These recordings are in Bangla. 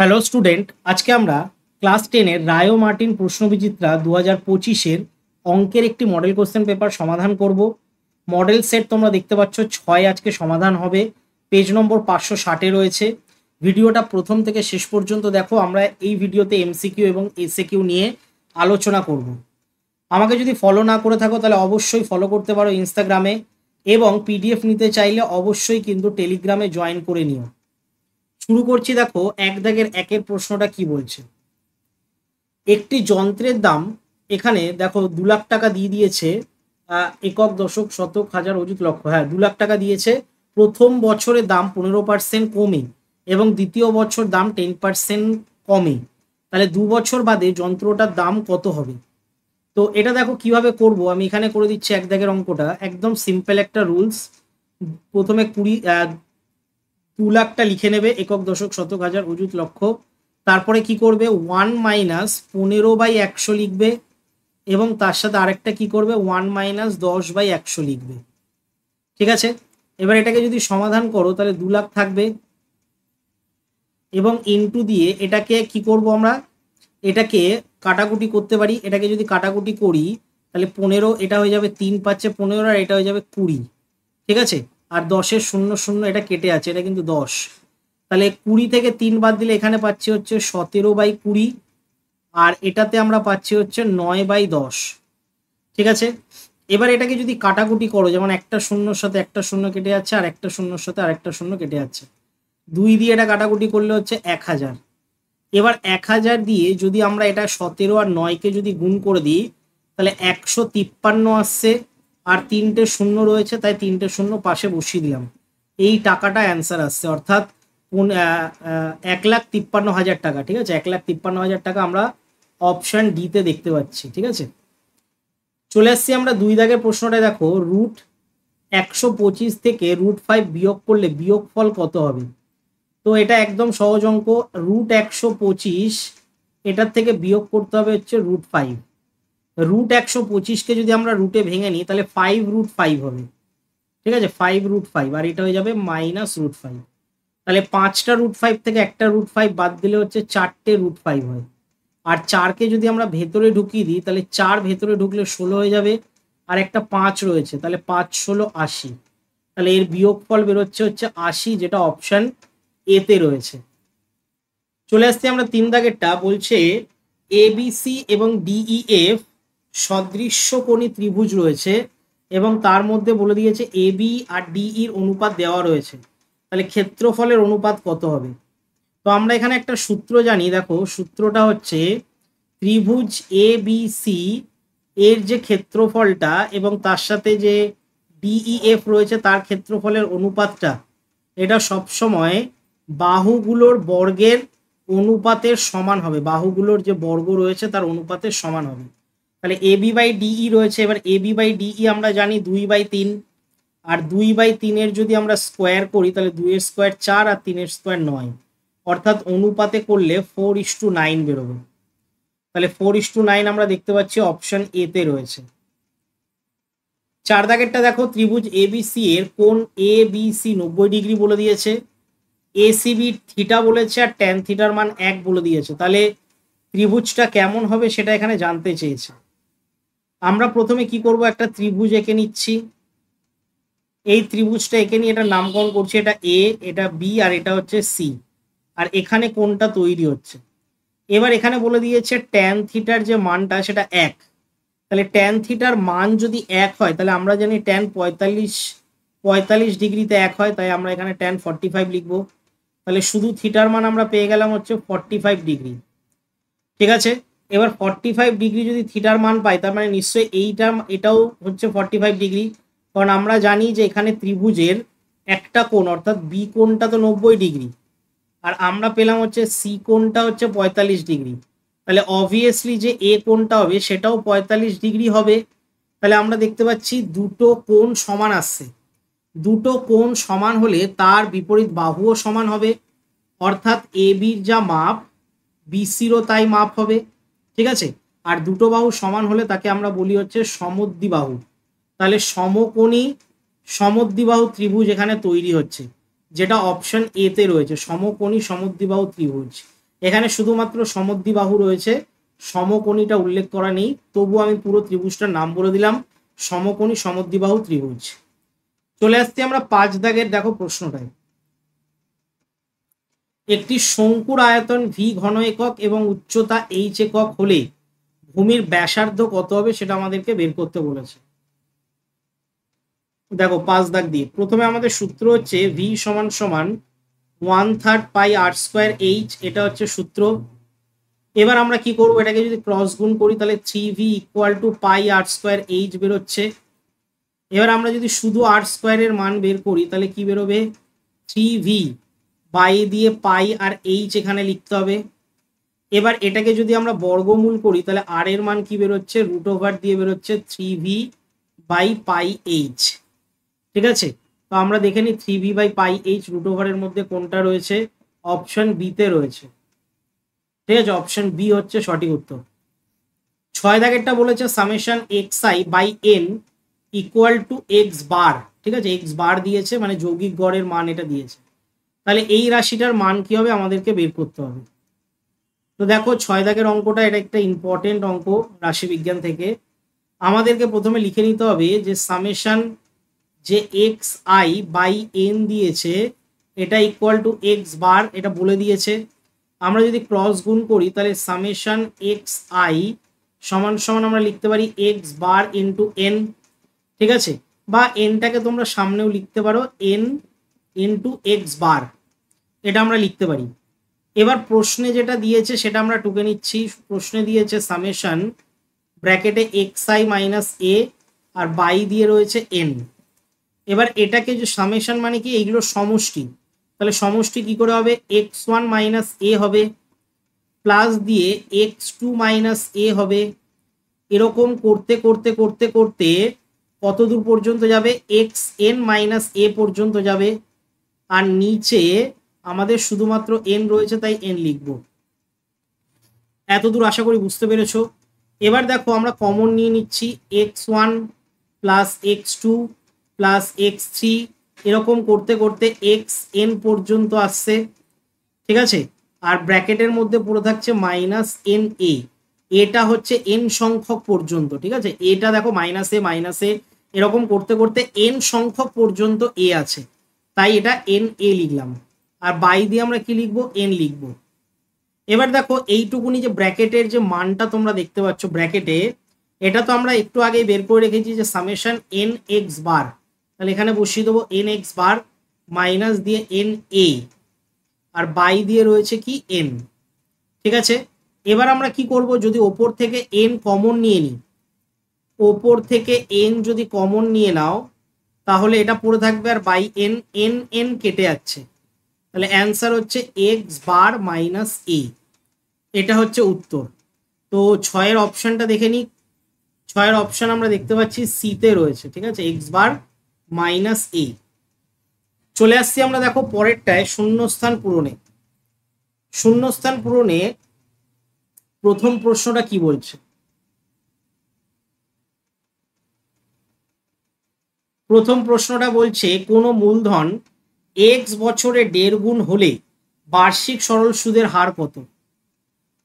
হ্যালো স্টুডেন্ট আজকে আমরা ক্লাস টেনের রায়ো মার্টিন প্রশ্নবিচিত্রা দু হাজার পঁচিশের অঙ্কের একটি মডেল কোশ্চেন পেপার সমাধান করব মডেল সেট তোমরা দেখতে পাচ্ছ ছয় আজকে সমাধান হবে পেজ নম্বর পাঁচশো ষাটে রয়েছে ভিডিওটা প্রথম থেকে শেষ পর্যন্ত দেখো আমরা এই ভিডিওতে এমসিকিউ এবং এসএকিউ নিয়ে আলোচনা করব আমাকে যদি ফলো না করে থাকো তাহলে অবশ্যই ফলো করতে পারো ইনস্টাগ্রামে এবং পিডিএফ নিতে চাইলে অবশ্যই কিন্তু টেলিগ্রামে জয়েন করে নিও শুরু করছি দেখো এক দাগের একের প্রশ্নটা কি বলছে একটি যন্ত্রের দাম এখানে দেখো দু লাখ টাকা দিয়ে দিয়েছে একক দশক শতক হাজার অধিক লক্ষ হ্যাঁ দু লাখ টাকা দিয়েছে প্রথম বছরে দাম পনেরো পার্সেন্ট কমে এবং দ্বিতীয় বছর দাম টেন পার্সেন্ট কমে তাহলে দু বছর বাদে যন্ত্রটার দাম কত হবে তো এটা দেখো কিভাবে করব আমি এখানে করে দিচ্ছি এক দাগের অঙ্কটা একদম সিম্পল একটা রুলস প্রথমে কুড়ি টু লাখটা লিখে নেবে একক দশক শতক হাজার অযুত লক্ষ তারপরে কি করবে ওয়ান মাইনাস পনেরো বাই একশো লিখবে এবং তার সাথে আরেকটা কি করবে ওয়ান মাইনাস দশ বাই একশো লিখবে ঠিক আছে এবার এটাকে যদি সমাধান করো তাহলে দু লাখ থাকবে এবং ইনটু দিয়ে এটাকে কি করব আমরা এটাকে কাটাকুটি করতে পারি এটাকে যদি কাটাকুটি করি তাহলে পনেরো এটা হয়ে যাবে তিন পাচ্ছে পনেরো আর এটা হয়ে যাবে কুড়ি ঠিক আছে আর দশের শূন্য শূন্য এটা কেটে আছে এটা কিন্তু দশ তাহলে কুড়ি থেকে তিন বাদ দিলে এখানে পাচ্ছি হচ্ছে সতেরো বাই কুড়ি আর এটাতে আমরা পাচ্ছি হচ্ছে নয় বাই দশ ঠিক আছে এবার এটাকে যদি কাটাকুটি করো যেমন একটা শূন্যর সাথে একটা শূন্য কেটে যাচ্ছে আর একটা শূন্যর সাথে আর একটা শূন্য কেটে যাচ্ছে দুই দিয়ে এটা কাটাকুটি করলে হচ্ছে এক হাজার এবার এক হাজার দিয়ে যদি আমরা এটা সতেরো আর নয়কে যদি গুণ করে দিই তাহলে একশো তিপ্পান্ন আসছে আর তিনটে শূন্য রয়েছে তাই তিনটে শূন্য পাশে বসিয়ে দিলাম এই টাকাটা অ্যান্সার আসছে অর্থাৎ এক লাখ তিপ্পান্ন হাজার টাকা ঠিক আছে এক লাখ তিপ্পান্ন হাজার টাকা আমরা অপশান ডিতে দেখতে পাচ্ছি ঠিক আছে চলে আসছি আমরা দুই দাগের প্রশ্নটা দেখো রুট একশো পঁচিশ থেকে রুট ফাইভ বিয়োগ করলে বিয়োগ ফল কত হবে তো এটা একদম সহজ অঙ্ক রুট একশো পঁচিশ এটার থেকে বিয়োগ করতে হবে হচ্ছে রুট ফাইভ রুট একশো পঁচিশকে যদি আমরা রুটে ভেঙে নিই তাহলে ফাইভ রুট ফাইভ হবে ঠিক আছে ফাইভ রুট ফাইভ আর এটা হয়ে যাবে মাইনাস রুট ফাইভ তাহলে পাঁচটা রুট ফাইভ থেকে একটা রুট ফাইভ বাদ দিলে হচ্ছে চারটে রুট ফাইভ হয় আর চারকে যদি আমরা ভেতরে ঢুকিয়ে দিই তাহলে চার ভেতরে ঢুকলে ষোলো হয়ে যাবে আর একটা পাঁচ রয়েছে তাহলে পাঁচ ষোলো আশি তাহলে এর বিয়োগফল বেরোচ্ছে হচ্ছে আশি যেটা অপশান এতে রয়েছে চলে আসছি আমরা তিন দাগেরটা বলছে এবিসি বি সি এবং ডিই এফ e সদৃশ্য কোণী ত্রিভুজ রয়েছে এবং তার মধ্যে বলে দিয়েছে এ বি আর ইর অনুপাত দেওয়া রয়েছে তাহলে ক্ষেত্রফলের অনুপাত কত হবে তো আমরা এখানে একটা সূত্র জানি দেখো সূত্রটা হচ্ছে ত্রিভুজ এ বি সি এর যে ক্ষেত্রফলটা এবং তার সাথে যে এফ রয়েছে তার ক্ষেত্রফলের অনুপাতটা এটা সবসময় বাহুগুলোর বর্গের অনুপাতের সমান হবে বাহুগুলোর যে বর্গ রয়েছে তার অনুপাতের সমান হবে তাহলে এ বি বাই ডিই রয়েছে এবার এ বি বাই ডিই আমরা জানি দুই বাই তিন আর দুই বাই তিনের যদি আমরা স্কোয়ার করি তাহলে দুইয়ের স্কোয়ার চার আর তিনের স্কোয়ার নয় অর্থাৎ অনুপাতে করলে ফোর ইস টু নাইন বেরোবে তাহলে ফোর ইস টু নাইন আমরা দেখতে পাচ্ছি অপশন এতে রয়েছে চার দাগেরটা দেখো ত্রিভুজ এ সি এর কোন এ বি সি নব্বই ডিগ্রি বলে দিয়েছে এ থিটা বলেছে আর ট্যান থিটার মান এক বলে দিয়েছে তাহলে ত্রিভুজটা কেমন হবে সেটা এখানে জানতে চেয়েছে আমরা প্রথমে কি করব একটা ত্রিভুজ এঁকে নিচ্ছি এই ত্রিভুজটা এঁকে নিয়ে এটা নামকরণ করছি এটা এ এটা বি আর এটা হচ্ছে সি আর এখানে কোনটা তৈরি হচ্ছে এবার এখানে বলে দিয়েছে ট্যান থিটার যে মানটা সেটা এক তাহলে ট্যান থিটার মান যদি এক হয় তাহলে আমরা জানি ট্যান পঁয়তাল্লিশ পঁয়তাল্লিশ ডিগ্রিতে এক হয় তাই আমরা এখানে ট্যান ফর্টি ফাইভ লিখবো তাহলে শুধু থিটার মান আমরা পেয়ে গেলাম হচ্ছে ফর্টি ফাইভ ডিগ্রি ঠিক আছে এবার ফর্টি ফাইভ ডিগ্রি যদি থিটার মান পাই তার মানে নিশ্চয়ই এইটা এটাও হচ্ছে ফর্টি ফাইভ ডিগ্রি কারণ আমরা জানি যে এখানে ত্রিভুজের একটা কোণ অর্থাৎ বি কোণটা তো নব্বই ডিগ্রি আর আমরা পেলাম হচ্ছে সি কোণটা হচ্ছে পঁয়তাল্লিশ ডিগ্রি তাহলে অবভিয়াসলি যে এ কোণটা হবে সেটাও পঁয়তাল্লিশ ডিগ্রি হবে তাহলে আমরা দেখতে পাচ্ছি দুটো কোণ সমান আসছে দুটো কোণ সমান হলে তার বিপরীত বাহুও সমান হবে অর্থাৎ এ বির যা মাপ বিসিরও তাই মাপ হবে ঠিক আছে আর দুটো বাহু সমান হলে তাকে আমরা বলি হচ্ছে সমদ্বিবাহু তাহলে সমকোণী সমদ্বিবাহু ত্রিভুজ এখানে তৈরি হচ্ছে যেটা অপশন এতে রয়েছে সমকোণী বাহু ত্রিভুজ এখানে শুধুমাত্র সমদ্বিবাহু রয়েছে সমকোণীটা উল্লেখ করা নেই তবু আমি পুরো ত্রিভুজটার নাম বলে দিলাম সমকোণী বাহু ত্রিভুজ চলে আসছি আমরা পাঁচ দাগের দেখো প্রশ্নটায় একটি শঙ্কুর আয়তন ভি ঘন একক এবং উচ্চতা এইচ একক হলে ভূমির ব্যাসার্ধ কত হবে সেটা আমাদেরকে বের করতে বলেছে দেখো পাঁচ দাগ দিয়ে প্রথমে আমাদের সূত্র হচ্ছে ভি সমান সমান one third pi r square h এটা হচ্ছে সূত্র এবার আমরা কি করব এটাকে যদি ক্রস গুণ করি তাহলে three V equal to pi r square h বেরোচ্ছে এবার আমরা যদি শুধু আর স্কোয়ারের মান বের করি তাহলে কি বেরোবে থ্রি ভি বাই দিয়ে পাই আর এইচ এখানে লিখতে হবে এবার এটাকে যদি আমরা বর্গমূল করি তাহলে আর এর মান কি বেরোচ্ছে রুট ওভার দিয়ে বেরোচ্ছে three V by pi h ঠিক আছে তো আমরা দেখে নিই three V by pi h root ওভারের মধ্যে কোনটা রয়েছে অপশন বিতে রয়েছে ঠিক আছে অপশন বি হচ্ছে সঠিক উত্তর ছয় দাগেরটা বলেছে summation x i by n equal to x bar ঠিক আছে এক্স বার দিয়েছে মানে যৌগিক গড়ের মান এটা দিয়েছে তাহলে এই রাশিটার মান কি হবে আমাদেরকে বের করতে হবে তো দেখো ছয় দাগের অঙ্কটা এটা একটা ইম্পর্টেন্ট অঙ্ক রাশি বিজ্ঞান থেকে আমাদেরকে প্রথমে লিখে নিতে হবে যে সামেশন যে এক্স আই বাই এন দিয়েছে এটা ইকুয়াল টু এক্স বার এটা বলে দিয়েছে আমরা যদি ক্রস গুণ করি তাহলে সামেশন এক্স আই সমান সমান আমরা লিখতে পারি x bar n to n ঠিক আছে বা এনটাকে তোমরা সামনেও লিখতে পারো এন ইন্টু এক্স বার এটা আমরা লিখতে পারি এবার প্রশ্নে যেটা দিয়েছে সেটা আমরা টুকে নিচ্ছি প্রশ্নে দিয়েছে সামেশন ব্র্যাকেটে এক্স আই মাইনাস এ আর বাই দিয়ে রয়েছে এন এবার এটাকে যে সামেশন মানে কি এইগুলো সমষ্টি তাহলে সমষ্টি কি করে হবে এক্স ওয়ান মাইনাস এ হবে প্লাস দিয়ে এক্স টু মাইনাস এ হবে এরকম করতে করতে করতে করতে কত দূর পর্যন্ত যাবে এক্স এন মাইনাস এ পর্যন্ত যাবে আর নিচে আমাদের শুধুমাত্র এন রয়েছে তাই এন লিখব এতদূর আশা করি বুঝতে পেরেছ এবার দেখো আমরা কমন নিয়ে নিচ্ছি x one plus x two plus x three এরকম করতে করতে এক্স এন পর্যন্ত আসছে ঠিক আছে আর ব্র্যাকেটের মধ্যে পড়ে থাকছে মাইনাস এন এ এটা হচ্ছে এন সংখ্যক পর্যন্ত ঠিক আছে এটা দেখো মাইনাস এ মাইনাস এ এরকম করতে করতে এন সংখ্যক পর্যন্ত এ আছে তাই এটা এন এ লিখলাম আর বাই দিয়ে আমরা কি লিখবো এন লিখবো এবার দেখো এইটুকুনি যে ব্র্যাকেটের যে মানটা তোমরা দেখতে পাচ্ছ ব্র্যাকেটে এটা তো আমরা একটু আগে বের করে রেখেছি যে সামেশন এন এক্স বার তাহলে এখানে বসিয়ে দেবো এন এক্স বার মাইনাস দিয়ে এন এ আর বাই দিয়ে রয়েছে কি এন ঠিক আছে এবার আমরা কি করব যদি ওপর থেকে এন কমন নিয়ে নিই ওপর থেকে এন যদি কমন নিয়ে নাও তাহলে এটা পড়ে থাকবে আর বাই এন এন এন কেটে যাচ্ছে তাহলে অ্যান্সার হচ্ছে এক্স বার মাইনাস এ এটা হচ্ছে উত্তর তো ছয়ের অপশানটা দেখে নিই ছয়ের অপশান আমরা দেখতে পাচ্ছি সিতে রয়েছে ঠিক আছে এক্স বার মাইনাস এ চলে আসছি আমরা দেখো পরেরটায় শূন্যস্থান পূরণে শূন্যস্থান পূরণে প্রথম প্রশ্নটা কি বলছে প্রথম প্রশ্নটা বলছে কোনো মূলধন এক্স বছরে দেড় গুণ হলে বার্ষিক সরল সুদের হার কত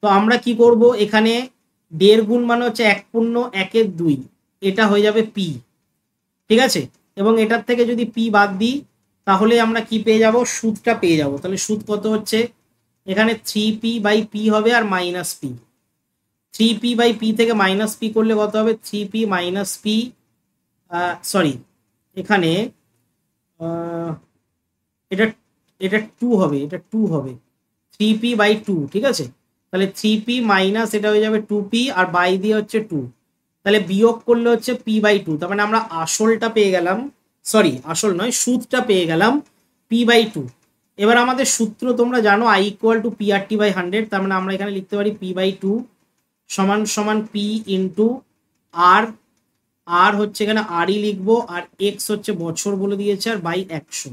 তো আমরা কি করব এখানে দেড় গুণ মানে হচ্ছে এক পূর্ণ একের দুই এটা হয়ে যাবে পি ঠিক আছে এবং এটার থেকে যদি পি বাদ দিই তাহলে আমরা কি পেয়ে যাব সুদটা পেয়ে যাব তাহলে সুদ কত হচ্ছে এখানে থ্রি পি বাই পি হবে আর minus P three P by P থেকে মাইনাস পি করলে কত হবে three P minus P sorry এখানে এটা এটা টু হবে এটা টু হবে থ্রি পি বাই টু ঠিক আছে তাহলে থ্রি পি মাইনাস এটা হয়ে যাবে টু পি আর বাই দিয়ে হচ্ছে টু তাহলে বিয়োগ করলে হচ্ছে পি বাই টু তার মানে আমরা আসলটা পেয়ে গেলাম সরি আসল নয় সুদটা পেয়ে গেলাম পি বাই টু এবার আমাদের সূত্র তোমরা জানো I equal to P R T by hundred তার মানে আমরা এখানে লিখতে পারি পি বাই টু সমান সমান পি ইন্টু আর আর হচ্ছে এখানে আরই লিখবো আর এক্স হচ্ছে বছর বলে দিয়েছে আর বাই একশো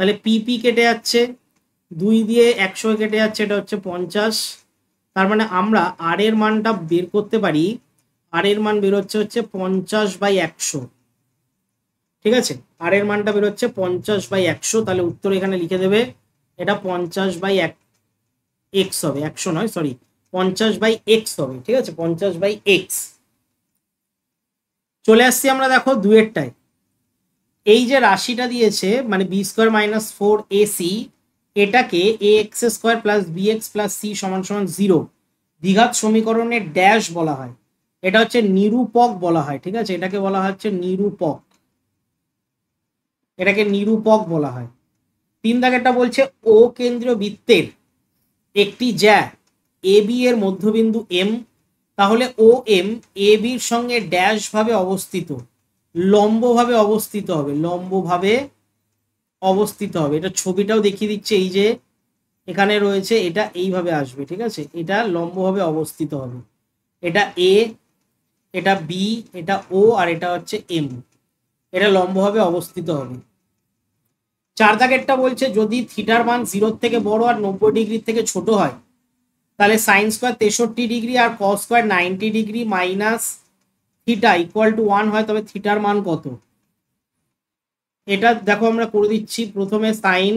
তাহলে পিপি কেটে যাচ্ছে দুই দিয়ে একশো কেটে যাচ্ছে এটা হচ্ছে পঞ্চাশ তার মানে আমরা আর এর মানটা বের করতে পারি আর এর মান বেরোচ্ছে হচ্ছে পঞ্চাশ বাই একশো ঠিক আছে আর এর মানটা বেরোচ্ছে পঞ্চাশ বাই একশো তাহলে উত্তর এখানে লিখে দেবে এটা পঞ্চাশ বাই এক এক্স হবে একশো নয় সরি পঞ্চাশ বাই এক্স হবে ঠিক আছে পঞ্চাশ বাই এক্স চলে আসছি আমরা দেখো দুয়েরটায় এই যে রাশিটা দিয়েছে মানে b square minus four ac এটাকে a x square plus b x plus c সমান সমান জিরো দ্বিঘাত সমীকরণের ড্যাশ বলা হয় এটা হচ্ছে নিরূপক বলা হয় ঠিক আছে এটাকে বলা হচ্ছে নিরূপক এটাকে নিরূপক বলা হয় তিন দাগেরটা বলছে ও কেন্দ্রীয় বৃত্তের একটি জ্যা এ বি এর মধ্যবিন্দু এম তাহলে ও এম এ বির সঙ্গে ড্যাশভাবে অবস্থিত লম্বভাবে অবস্থিত হবে লম্বভাবে অবস্থিত হবে এটা ছবিটাও দেখিয়ে দিচ্ছে এই যে এখানে রয়েছে এটা এইভাবে আসবে ঠিক আছে এটা লম্বভাবে অবস্থিত হবে এটা এ এটা বি এটা ও আর এটা হচ্ছে এম এটা লম্বভাবে অবস্থিত হবে চার দাগেরটা বলছে যদি থিটার মান জিরোর থেকে বড় আর নব্বই ডিগ্রির থেকে ছোট হয় তাহলে সাইন স্কোয়ার তেষট্টি ডিগ্রি আর cos square ninety degree minus theta equal to one হয় তবে থিটার মান কত এটা দেখো আমরা করে দিচ্ছি প্রথমে সাইন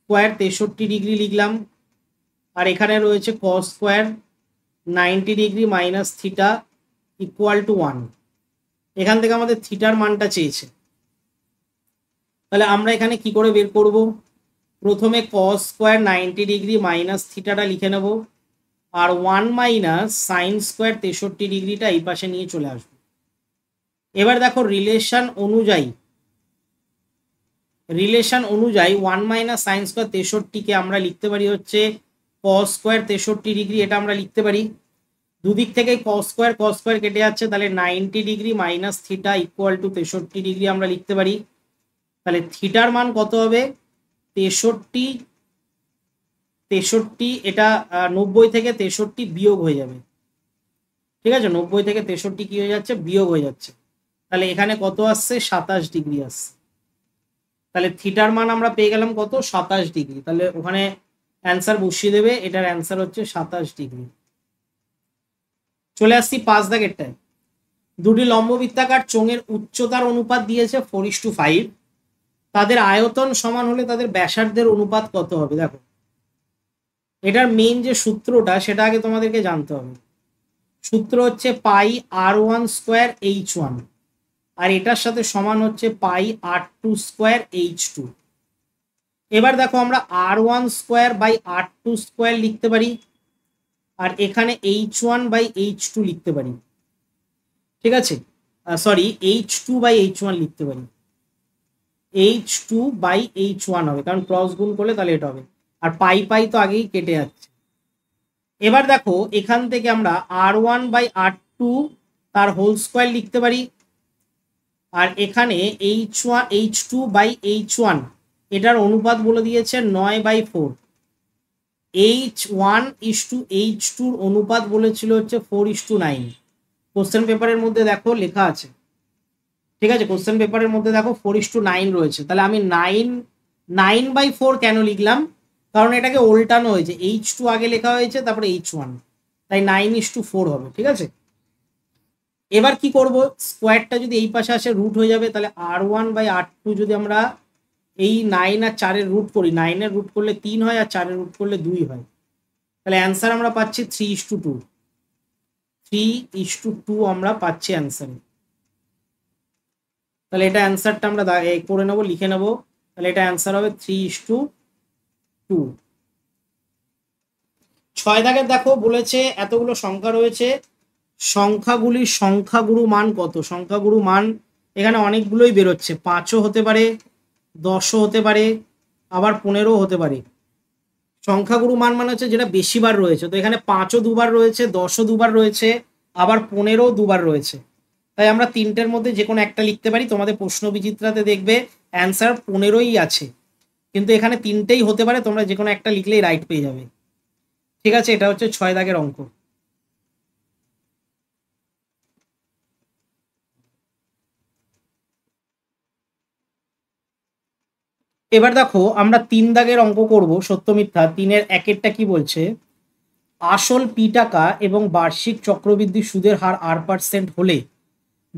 স্কোয়ার তেষট্টি ডিগ্রি লিখলাম আর এখানে রয়েছে cos square ninety degree minus theta equal to one এখান থেকে আমাদের থিটার মানটা চেয়েছে তাহলে আমরা এখানে কি করে বের করব প্রথমে cos square ninety degree minus থিটাটা লিখে নেবো আর ওয়ান মাইনাস সাইন স্কোয়ার তেষট্টি ডিগ্রিটা এই পাশে নিয়ে চলে আসবে এবার দেখো রিলেশন অনুযায়ী রিলেশন অনুযায়ী ওয়ান মাইনাস সাইন স্কোয়ার তেষট্টিকে আমরা লিখতে পারি হচ্ছে ক স্কোয়ার তেষট্টি ডিগ্রি এটা আমরা লিখতে পারি দুদিক থেকে ক স্কোয়ার কস স্কোয়ার কেটে যাচ্ছে তাহলে ninety degree minus theta equal to তেষট্টি ডিগ্রি আমরা লিখতে পারি তাহলে থিটার মান কত হবে তেষট্টি তেষট্টি এটা নব্বই থেকে তেষট্টি বিয়োগ হয়ে যাবে ঠিক আছে নব্বই থেকে তেষট্টি কি হয়ে যাচ্ছে বিয়োগ হয়ে যাচ্ছে তাহলে এখানে কত আসছে সাতাশ ডিগ্রি আসছে তাহলে থিটার মান আমরা পেয়ে গেলাম কত সাতাশ ডিগ্রি তাহলে ওখানে অ্যান্সার বসিয়ে দেবে এটার অ্যান্সার হচ্ছে সাতাশ ডিগ্রি চলে আসছি পাঁচ দাগেরটায় দুটি লম্ববৃত্তাকার চোঙের উচ্চতার অনুপাত দিয়েছে ফোর ইস টু ফাইভ তাদের আয়তন সমান হলে তাদের ব্যাসার্ধের অনুপাত কত হবে দেখো এটার মেন যে সূত্রটা সেটা আগে তোমাদেরকে জানতে হবে সূত্র হচ্ছে pi r one square h one আর এটার সাথে সমান হচ্ছে pi r two square h two এবার দেখো আমরা r one square by r two square লিখতে পারি আর এখানে h one by h two লিখতে পারি ঠিক আছে sorry h two by h one লিখতে পারি h two by h one হবে কারণ ক্রস গুণ করলে তাহলে এটা হবে আর পাই পাই তো আগেই কেটে যাচ্ছে এবার দেখো এখান থেকে আমরা r one by r two তার হোল স্কোয়ার লিখতে পারি আর এখানে h one h two by h one এটার অনুপাত বলে দিয়েছে নয় by four h one is to h টুর অনুপাত বলেছিল হচ্ছে four is to nine question পেপারের মধ্যে দেখো লেখা আছে ঠিক আছে কোশ্চেন পেপারের মধ্যে দেখো ফোর ইস টু নাইন রয়েছে তাহলে আমি নাইন নাইন বাই ফোর কেন লিখলাম কারণ এটাকে উল্টানো হয়েছে এইচ টু আগে লেখা হয়েছে তারপরে এইচ ওয়ান তাই নাইন ইস টু ফোর হবে ঠিক আছে এবার কি করব স্কোয়ারটা যদি এই পাশে আসে রুট হয়ে যাবে তাহলে r one by r two যদি আমরা এই নাইন আর চারের রুট করি নাইনের রুট করলে তিন হয় আর চারের রুট করলে দুই হয় তাহলে অ্যান্সার আমরা পাচ্ছি three is two two three is two two আমরা পাচ্ছি অ্যান্সার তাহলে এটা অ্যান্সারটা আমরা করে নেবো লিখে নেবো তাহলে এটা অ্যান্সার হবে থ্রি ইস টু টু ছয় দাগে দেখো বলেছে এতগুলো সংখ্যা রয়েছে সংখ্যাগুলির সংখ্যাগুরু মান কত সংখ্যাগুরু মান এখানে অনেকগুলোই বেরোচ্ছে পাঁচও হতে পারে দশও হতে পারে আবার পনেরো হতে পারে সংখ্যাগুরু মান মানে হচ্ছে যেটা বেশিবার রয়েছে তো এখানে পাঁচও দুবার রয়েছে দশও দুবার রয়েছে আবার পনেরো দুবার রয়েছে তাই আমরা তিনটের মধ্যে যে কোনো একটা লিখতে পারি তোমাদের প্রশ্নবিচিত্রাতে দেখবে অ্যান্সার পনেরোই আছে কিন্তু এখানে তিনটেই হতে পারে তোমরা যে কোনো একটা লিখলেই রাইট পেয়ে যাবে ঠিক আছে এটা হচ্ছে ছয় দাগের অঙ্ক এবার দেখো আমরা তিন দাগের অঙ্ক করব সত্য মিথ্যা তিনের একেরটা কি বলছে আসল পি টাকা এবং বার্ষিক চক্রবৃদ্ধি সুদের হার আর পার্সেন্ট হলে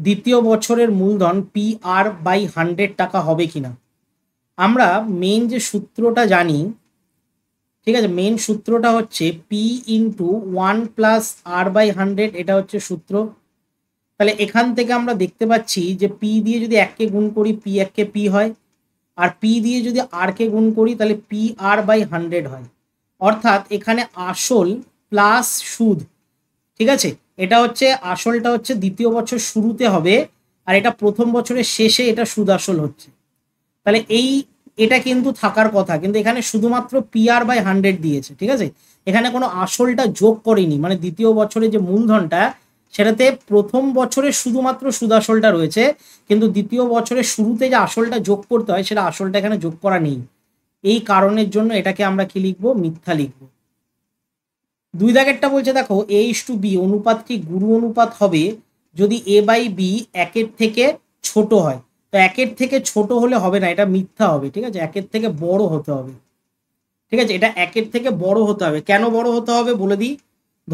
দ্বিতীয় বছরের মূলধন পি আর বাই হান্ড্রেড টাকা হবে কিনা আমরা মেন যে সূত্রটা জানি ঠিক আছে মেন সূত্রটা হচ্ছে P into one plus R by hundred এটা হচ্ছে সূত্র তাহলে এখান থেকে আমরা দেখতে পাচ্ছি যে পি দিয়ে যদি এককে গুণ করি পি এককে পি হয় আর পি দিয়ে যদি আরকে গুণ করি তাহলে পি আর বাই হান্ড্রেড হয় অর্থাৎ এখানে আসল প্লাস সুদ ঠিক আছে এটা হচ্ছে আসলটা হচ্ছে দ্বিতীয় বছর শুরুতে হবে আর এটা প্রথম বছরের শেষে এটা সুদ আসল হচ্ছে তাহলে এই এটা কিন্তু থাকার কথা কিন্তু এখানে শুধুমাত্র পিআর বাই হান্ড্রেড দিয়েছে ঠিক আছে এখানে কোনো আসলটা যোগ করেনি মানে দ্বিতীয় বছরে যে মূলধনটা সেটাতে প্রথম বছরে শুধুমাত্র সুদ আসলটা রয়েছে কিন্তু দ্বিতীয় বছরে শুরুতে যে আসলটা যোগ করতে হয় সেটা আসলটা এখানে যোগ করা নেই এই কারণের জন্য এটাকে আমরা কি লিখবো মিথ্যা লিখব দুই দাগেরটা বলছে দেখো এইস টু বি অনুপাত কি গুরু অনুপাত হবে যদি এ বাই বি একের থেকে ছোট হয় তো একের থেকে ছোট হলে হবে না এটা মিথ্যা হবে ঠিক আছে একের থেকে বড় হতে হবে ঠিক আছে এটা একের থেকে বড় হতে হবে কেন বড় হতে হবে বলে দিই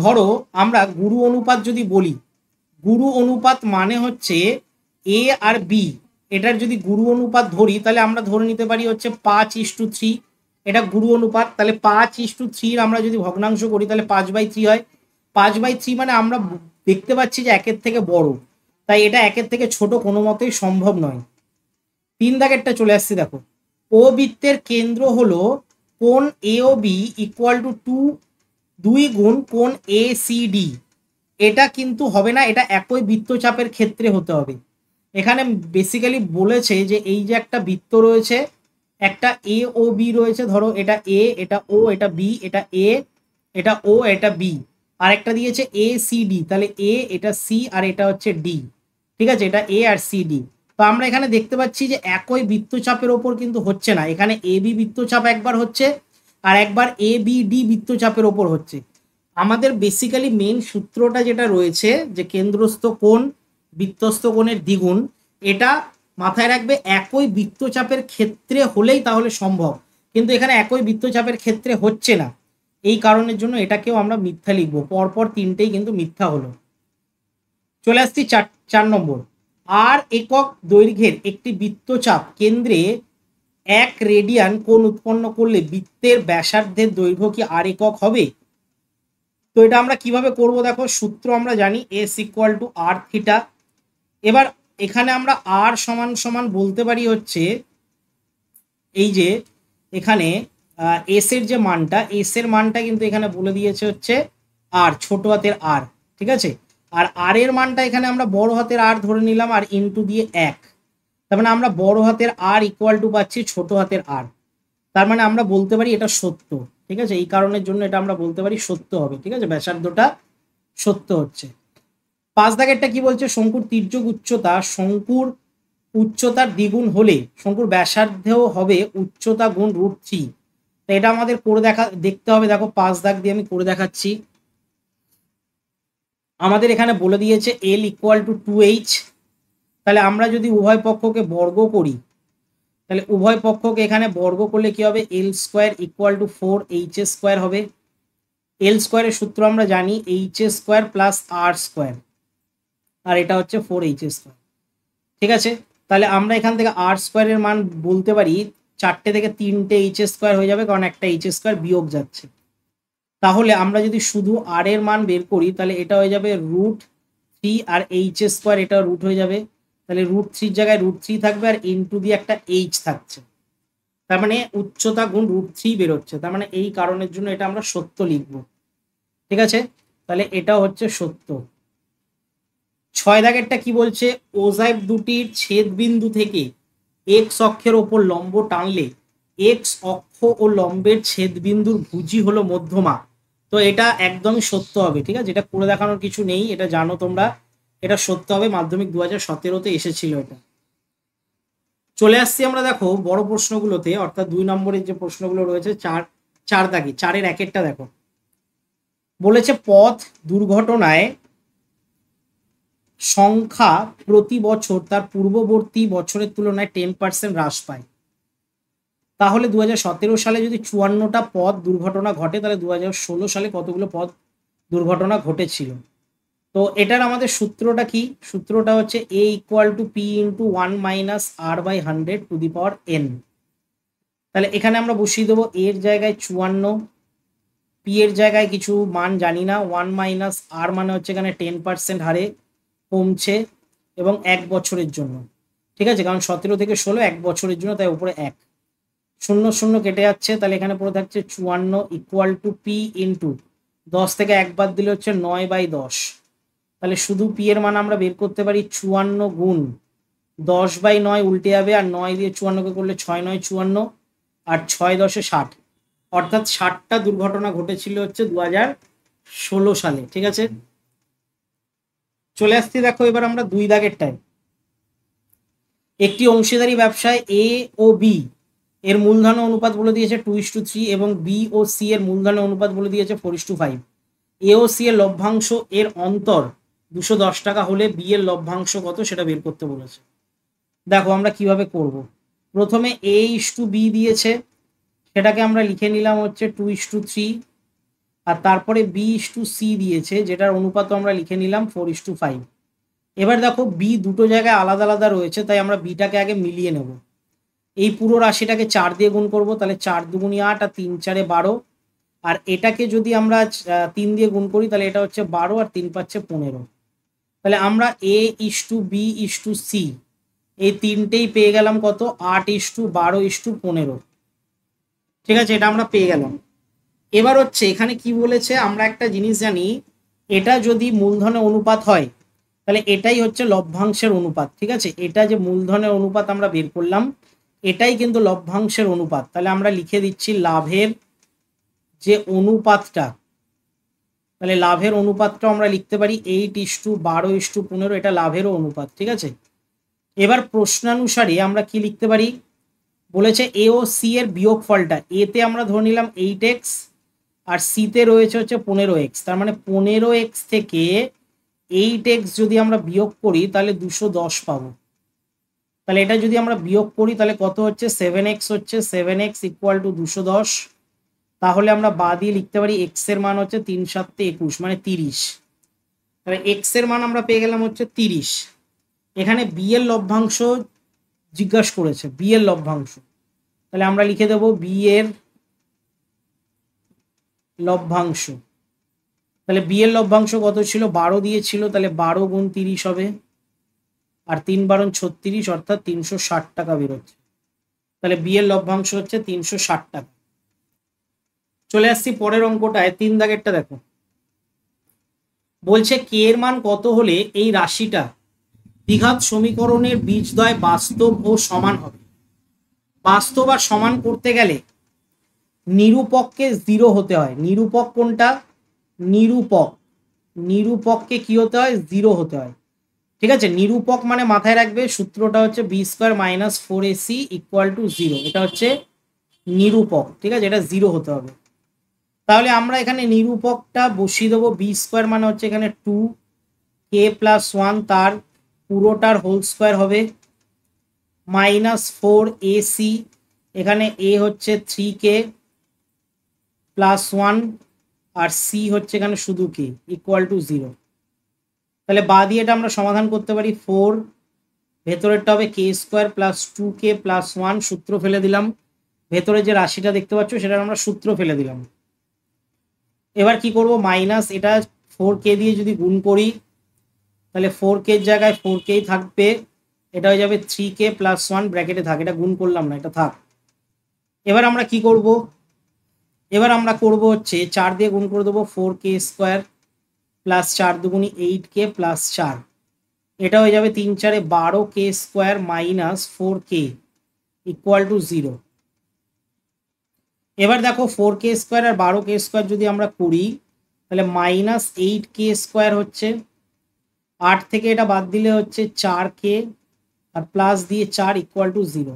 ধরো আমরা গুরু অনুপাত যদি বলি গুরু অনুপাত মানে হচ্ছে এ আর বি এটার যদি গুরু অনুপাত ধরি তাহলে আমরা ধরে নিতে পারি হচ্ছে পাঁচ ইস টু থ্রি এটা গুরু অনুপাত তাহলে পাঁচ ইস টু থ্রির আমরা যদি ভগ্নাংশ করি তাহলে পাঁচ বাই থ্রি হয় পাঁচ বাই থ্রি মানে আমরা দেখতে পাচ্ছি যে একের থেকে বড় তাই এটা একের থেকে ছোট কোনো মতেই সম্ভব নয় তিন একটা চলে আসছে দেখো ও বৃত্তের কেন্দ্র হলো কোন A O B equal to two দুই গুণ কোন এ সি ডি এটা কিন্তু হবে না এটা একই বৃত্তচাপের ক্ষেত্রে হতে হবে এখানে বেসিক্যালি বলেছে যে এই যে একটা বৃত্ত রয়েছে একটা এ ও বি রয়েছে ধরো এটা এ এটা ও এটা বি এটা এ এটা ও এটা বি আর একটা দিয়েছে এ সি ডি তাহলে এ এটা সি আর এটা হচ্ছে ডি ঠিক আছে এটা এ আর সি ডি তো আমরা এখানে দেখতে পাচ্ছি যে একই বৃত্তচাপের ওপর কিন্তু হচ্ছে না এখানে এ বি বৃত্তচাপ একবার হচ্ছে আর একবার এ বি ডি বৃত্তচাপের ওপর হচ্ছে আমাদের বেসিক্যালি মেন সূত্রটা যেটা রয়েছে যে কেন্দ্রস্থ কোণ বৃত্তস্থ কোণের দ্বিগুণ এটা মাথায় রাখবে একই বৃত্তচাপের ক্ষেত্রে হলেই তাহলে সম্ভব কিন্তু এখানে একই বৃত্তচাপের ক্ষেত্রে হচ্ছে না এই কারণের জন্য এটাকেও আমরা মিথ্যা লিখবো পরপর তিনটেই কিন্তু মিথ্যা হলো চলে আসছি চার চার নম্বর আর একক দৈর্ঘ্যের একটি বৃত্তচাপ কেন্দ্রে এক রেডিয়ান কোন উৎপন্ন করলে বৃত্তের ব্যাসার্ধের দৈর্ঘ্য কি আর একক হবে তো এটা আমরা কিভাবে করব দেখো সূত্র আমরা জানি s equal to r theta এবার এখানে আমরা আর সমান সমান বলতে পারি হচ্ছে এই যে এখানে এস এর যে মানটা এস এর মানটা কিন্তু এখানে বলে দিয়েছে হচ্ছে আর ছোট হাতের আর ঠিক আছে আর আর এর মানটা এখানে আমরা বড় হাতের আর ধরে নিলাম আর ইনটু দিয়ে এক তার মানে আমরা বড় হাতের আর ইকুয়াল টু পাচ্ছি ছোট হাতের আর তার মানে আমরা বলতে পারি এটা সত্য ঠিক আছে এই কারণের জন্য এটা আমরা বলতে পারি সত্য হবে ঠিক আছে ব্যাসার্ধটা সত্য হচ্ছে পাঁচ দাগেরটা কি বলছে শঙ্কুর তির্যক উচ্চতা শঙ্কুর উচ্চতার দ্বিগুণ হলে শঙ্কুর ব্যাসার্ধেও হবে উচ্চতা গুণ রুট থ্রি তো এটা আমাদের করে দেখা দেখতে হবে দেখো পাঁচ দাগ দিয়ে আমি করে দেখাচ্ছি আমাদের এখানে বলে দিয়েছে l equal to two h তাহলে আমরা যদি উভয় পক্ষকে বর্গ করি তাহলে উভয় পক্ষকে এখানে বর্গ করলে কি হবে l square equal to four h square হবে এল স্কোয়ারের সূত্র আমরা জানি h square plus r square আর এটা হচ্ছে ফোর এইচ স্কোয়ার ঠিক আছে তাহলে আমরা এখান থেকে আর স্কোয়ারের মান বলতে পারি চারটে থেকে তিনটে এইচ স্কোয়ার হয়ে যাবে কারণ একটা এইচ স্কোয়ার বিয়োগ যাচ্ছে তাহলে আমরা যদি শুধু আর এর মান বের করি তাহলে এটা হয়ে যাবে রুট থ্রি আর এইচ স্কোয়ার এটা রুট হয়ে যাবে তাহলে রুট থ্রির জায়গায় রুট থ্রি থাকবে আর ইনটু দিয়ে একটা এইচ থাকছে তার মানে উচ্চতা গুণ রুট থ্রি বেরোচ্ছে তার মানে এই কারণের জন্য এটা আমরা সত্য লিখব ঠিক আছে তাহলে এটা হচ্ছে সত্য ছয় দাগেরটা কি বলছে ওজাইব দুটির ছেদ বিন্দু থেকে এক অক্ষের ওপর লম্ব টানলে এক্স অক্ষ ও লম্বের ছেদবিন্দুর ভুজি হলো মধ্যমা তো এটা একদম সত্য হবে ঠিক আছে এটা করে দেখানোর কিছু নেই এটা জানো তোমরা এটা সত্য হবে মাধ্যমিক দু হাজার সতেরোতে এসেছিল এটা চলে আসছি আমরা দেখো বড় প্রশ্নগুলোতে অর্থাৎ দুই নম্বরের যে প্রশ্নগুলো রয়েছে চার চার দাগি চারের একেরটা দেখো বলেছে পথ দুর্ঘটনায় সংখ্যা প্রতি বছর তার পূর্ববর্তী বছরের তুলনায় টেন পার্সেন্ট হ্রাস পায় তাহলে দু সালে যদি চুয়ান্নটা পথ দুর্ঘটনা ঘটে তাহলে দু সালে কতগুলো পথ দুর্ঘটনা ঘটেছিল তো এটার আমাদের সূত্রটা কি সূত্রটা হচ্ছে A equal to P into one minus r by hundred to the power n তাহলে এখানে আমরা বসিয়ে দেবো এর জায়গায় চুয়ান্ন পি এর জায়গায় কিছু মান জানি না ওয়ান মাইনাস আর মানে হচ্ছে এখানে টেন পার্সেন্ট হারে কমছে এবং এক বছরের জন্য ঠিক আছে কারণ সতেরো থেকে ষোলো এক বছরের জন্য তাই উপরে এক শূন্য শূন্য কেটে যাচ্ছে তাহলে এখানে পড়ে থাকছে চুয়ান্ন ইকুয়াল টু পি ইন্টু দশ থেকে একবার দিলে হচ্ছে নয় বাই দশ তাহলে শুধু পি এর মান আমরা বের করতে পারি চুয়ান্ন গুণ দশ বাই নয় উল্টে যাবে আর নয় দিয়ে চুয়ান্নকে করলে ছয় নয় চুয়ান্ন আর ছয় দশে ষাট অর্থাৎ ষাটটা দুর্ঘটনা ঘটেছিল হচ্ছে দু ষোলো সালে ঠিক আছে চলে আসছি দেখো এবার আমরা দুই দাগের টাইম একটি অংশীদারি ব্যবসায় এ ও বি এর মূলধন অনুপাত বলে দিয়েছে টু ইস টু থ্রি এবং বি ও সি এর মূলধন অনুপাত বলে দিয়েছে four is to five A ও সি এর লভ্যাংশ এর অন্তর দুশো দশ টাকা হলে বি এর লভ্যাংশ কত সেটা বের করতে বলেছে দেখো আমরা কিভাবে করব। প্রথমে এ ইস টু বি দিয়েছে সেটাকে আমরা লিখে নিলাম হচ্ছে টু ইস টু থ্রি আর তারপরে বি ইস টু সি দিয়েছে যেটার অনুপাত আমরা লিখে নিলাম ফোর ইস টু ফাইভ এবার দেখো বি দুটো জায়গায় আলাদা আলাদা রয়েছে তাই আমরা বিটাকে আগে মিলিয়ে নেবো এই পুরো রাশিটাকে চার দিয়ে গুণ করব তাহলে চার দুগুণি আট আর তিন চারে বারো আর এটাকে যদি আমরা তিন দিয়ে গুণ করি তাহলে এটা হচ্ছে বারো আর তিন পাচ্ছে পনেরো তাহলে আমরা A is to B is to C এই তিনটেই পেয়ে গেলাম কত আট ইস টু বারো ইস টু পনেরো ঠিক আছে এটা আমরা পেয়ে গেলাম এবার হচ্ছে এখানে কি বলেছে আমরা একটা জিনিস জানি এটা যদি মূলধনে অনুপাত হয় তাহলে এটাই হচ্ছে লভ্যাংশের অনুপাত ঠিক আছে এটা যে মূলধনের অনুপাত আমরা বের করলাম এটাই কিন্তু লভ্যাংশের অনুপাত তাহলে আমরা লিখে দিচ্ছি লাভের যে অনুপাতটা তাহলে লাভের অনুপাতটা আমরা লিখতে পারি এইট ইস টু বারো ইস টু পনেরো এটা লাভেরও অনুপাত ঠিক আছে এবার প্রশ্নানুসারে আমরা কি লিখতে পারি বলেছে এ ও সি এর বিয়োগ ফলটা এতে আমরা ধরে নিলাম এইট এক্স আর সিতে রয়েছে হচ্ছে পনেরো এক্স তার মানে পনেরো এক্স থেকে এইট এক্স যদি আমরা বিয়োগ করি তাহলে দুশো দশ পাবো তাহলে এটা যদি আমরা বিয়োগ করি তাহলে কত হচ্ছে সেভেন এক্স হচ্ছে সেভেন এক্স ইকুয়াল টু দুশো দশ তাহলে আমরা বা দিয়ে লিখতে পারি এক্স এর মান হচ্ছে তিন তে একুশ মানে তিরিশ তাহলে এক্স এর মান আমরা পেয়ে গেলাম হচ্ছে তিরিশ এখানে বি এর লভ্যাংশ জিজ্ঞাসা করেছে বি এর লভ্যাংশ তাহলে আমরা লিখে দেব বি এর লভ্যাংশ তাহলে বি এর লভ্যাংশ কত ছিল বারো দিয়েছিল তাহলে বারো গুণ তিরিশ হবে আর তিন বারণ ছত্রিশ অর্থাৎ তিনশো ষাট টাকা বেরোচ্ছে তাহলে বিয়ের লভ্যাংশ হচ্ছে তিনশো ষাট টাকা চলে আসছি পরের অঙ্কটায় তিন দাগেরটা দেখো বলছে কে এর মান কত হলে এই রাশিটা দ্বিঘাত সমীকরণের বীজদ্বয় বাস্তব ও সমান হবে বাস্তব আর সমান করতে গেলে নিরূপককে জিরো হতে হয় নিরূপক কোনটা নিরূপক নিরূপককে কি হতে হয় জিরো হতে হয় ঠিক আছে নিরূপক মানে মাথায় রাখবে সূত্রটা হচ্ছে b square minus four ac equal to zero এটা হচ্ছে নিরূপক ঠিক আছে এটা জিরো হতে হবে তাহলে আমরা এখানে নিরূপকটা বসিয়ে দেবো বি স্কোয়ার মানে হচ্ছে এখানে টু কে প্লাস ওয়ান তার পুরোটার হোল স্কোয়ার হবে মাইনাস ফোর এসি এখানে এ হচ্ছে থ্রি কে প্লাস ওয়ান আর সি হচ্ছে এখানে শুধু কে ইকুয়াল টু জিরো তাহলে বা দিয়ে এটা আমরা সমাধান করতে পারি ফোর ভেতরেরটা হবে k square plus two k plus one সূত্র ফেলে দিলাম ভেতরে যে রাশিটা দেখতে পাচ্ছ সেটার আমরা সূত্র ফেলে দিলাম এবার কি করব মাইনাস এটা ফোর কে দিয়ে যদি গুণ করি তাহলে ফোর কের জায়গায় ফোর কেই থাকবে এটা হয়ে যাবে থ্রি কে প্লাস ওয়ান ব্র্যাকেটে থাক এটা গুণ করলাম না এটা থাক এবার আমরা কি করব এবার আমরা করব হচ্ছে চার দিয়ে গুণ করে দেবো ফোর কে স্কোয়ার প্লাস চার দুগুণি এইট কে প্লাস চার এটা হয়ে যাবে তিন চারে বারো k square minus four k equal to zero এবার দেখো ফোর কে স্কোয়ার আর বারো কে স্কোয়ার যদি আমরা করি তাহলে মাইনাস এইট কে স্কোয়ার হচ্ছে আট থেকে এটা বাদ দিলে হচ্ছে চার কে আর প্লাস দিয়ে চার ইকুয়াল টু জিরো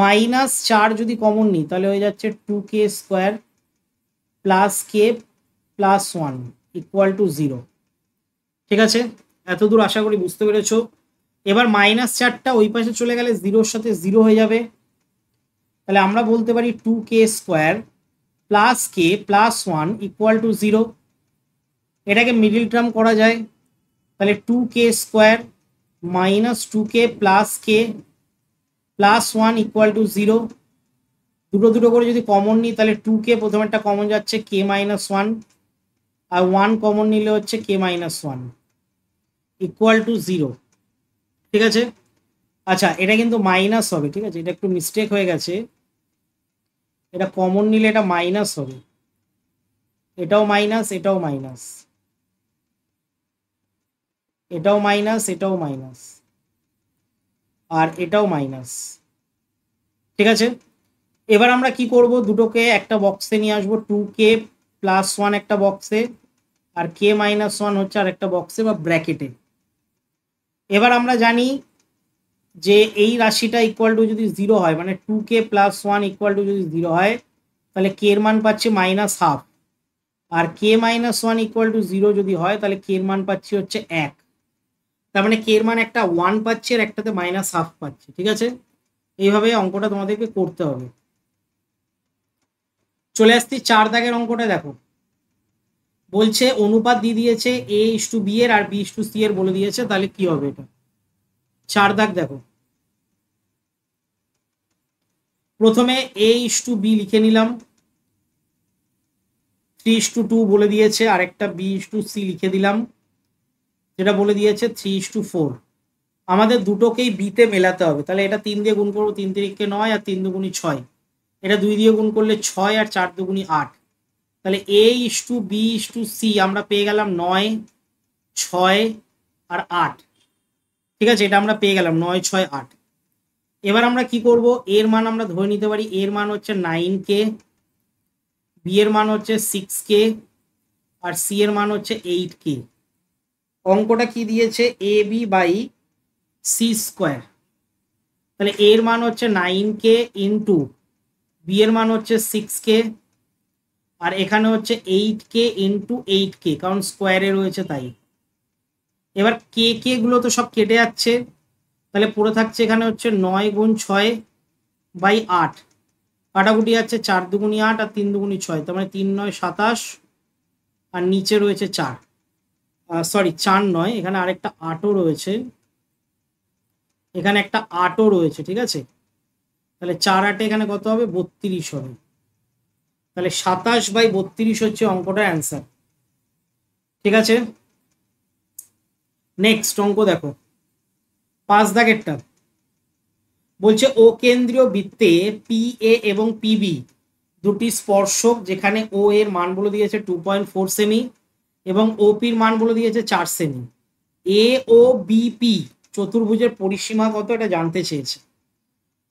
মাইনাস চার যদি কমন নিই তাহলে হয়ে যাচ্ছে two k square plus k plus one equal to zero ঠিক আছে এতদূর আশা করি বুঝতে পেরেছ এবার মাইনাস চারটা ওই পাশে চলে গেলে জিরোর সাথে জিরো হয়ে যাবে তাহলে আমরা বলতে পারি two k square plus k plus one equal to zero এটাকে মিডিল টার্ম করা যায় তাহলে two k square minus two k plus k plus one equal to zero দুটো দুটো করে যদি কমন নিই তাহলে টু কে প্রথমেরটা কমন যাচ্ছে কে মাইনাস ওয়ান আর ওয়ান কমন নিলে হচ্ছে k minus one equal to zero ঠিক আছে আচ্ছা এটা কিন্তু মাইনাস হবে ঠিক আছে এটা একটু মিস্টেক হয়ে গেছে এটা কমন নিলে এটা মাইনাস হবে এটাও মাইনাস এটাও মাইনাস এটাও মাইনাস এটাও মাইনাস আর এটাও মাইনাস ঠিক আছে এবার আমরা কি করব দুটোকে একটা বক্সে নিয়ে আসবো টু কে প্লাস ওয়ান একটা বক্সে আর কে মাইনাস ওয়ান হচ্ছে আর একটা বক্সে বা ব্র্যাকেটে এবার আমরা জানি যে এই রাশিটা ইকুয়াল টু যদি জিরো হয় মানে two k plus one equal to যদি জিরো হয় তাহলে কে এর মান পাচ্ছে মাইনাস হাফ আর k minus one equal to zero যদি হয় তাহলে কে এর মান পাচ্ছি হচ্ছে এক তার মানে কে এর মান একটা ওয়ান পাচ্ছে আর একটাতে মাইনাস হাফ পাচ্ছে ঠিক আছে এইভাবে অঙ্কটা তোমাদেরকে করতে হবে চলে আসছি চার দাগের অঙ্কটা দেখো বলছে অনুপাত দিয়ে দিয়েছে এ ইস টু বি এর আর বি ইস টু সি এর বলে দিয়েছে তাহলে কি হবে এটা চার দাগ দেখো প্রথমে এ ইস টু বি লিখে নিলাম থ্রি ইস টু টু বলে দিয়েছে আরেকটা বি ইস টু সি লিখে দিলাম যেটা বলে দিয়েছে থ্রি ইস টু ফোর আমাদের দুটোকেই বিতে মেলাতে হবে তাহলে এটা তিন দিয়ে গুণ করবো তিন তিরিখকে নয় আর তিন দুগুণি ছয় এটা দুই দিয়ে গুণ করলে ছয় আর চার দুগুণি আট তাহলে a is to B is to c আমরা পেয়ে গেলাম নয় ছয় আর আট ঠিক আছে এটা আমরা পেয়ে গেলাম নয় ছয় আট এবার আমরা কি করব এর মান আমরা ধরে নিতে পারি এর মান হচ্ছে নাইন কে বি এর মান হচ্ছে সিক্স কে আর সি এর মান হচ্ছে এইট কে অঙ্কটা কি দিয়েছে a b by c square তাহলে এর মান হচ্ছে নাইন কে ইন্টু বি এর মান হচ্ছে সিক্স কে আর এখানে হচ্ছে eight k into eight k কারণ স্কোয়ারে রয়েছে তাই এবার কে কে গুলো তো সব কেটে যাচ্ছে তাহলে পড়ে থাকছে এখানে হচ্ছে নয় গুণ ছয় বাই আট কাটাকুটি আছে চার দুগুণি আট আর তিন দুগুণি ছয় তার মানে তিন নয় সাতাশ আর নিচে রয়েছে চার সরি চার নয় এখানে আরেকটা আটও রয়েছে এখানে একটা আটও রয়েছে ঠিক আছে তাহলে চার আটে এখানে কত হবে বত্রিশ হবে তাহলে সাতাশ বাই বত্রিশ হচ্ছে অঙ্কটা অ্যান্সার ঠিক আছে নেক্সট অঙ্ক দেখো পাঁচ দাগেরটা বলছে ও কেন্দ্রীয় বৃত্তে পি এ এবং পিবি দুটি স্পর্শক যেখানে ও এর মান বলে দিয়েছে টু পয়েন্ট ফোর সেমি এবং ওপির মান বলে দিয়েছে চার সেমি এ ও বিপি চতুর্ভুজের পরিসীমা কত এটা জানতে চেয়েছে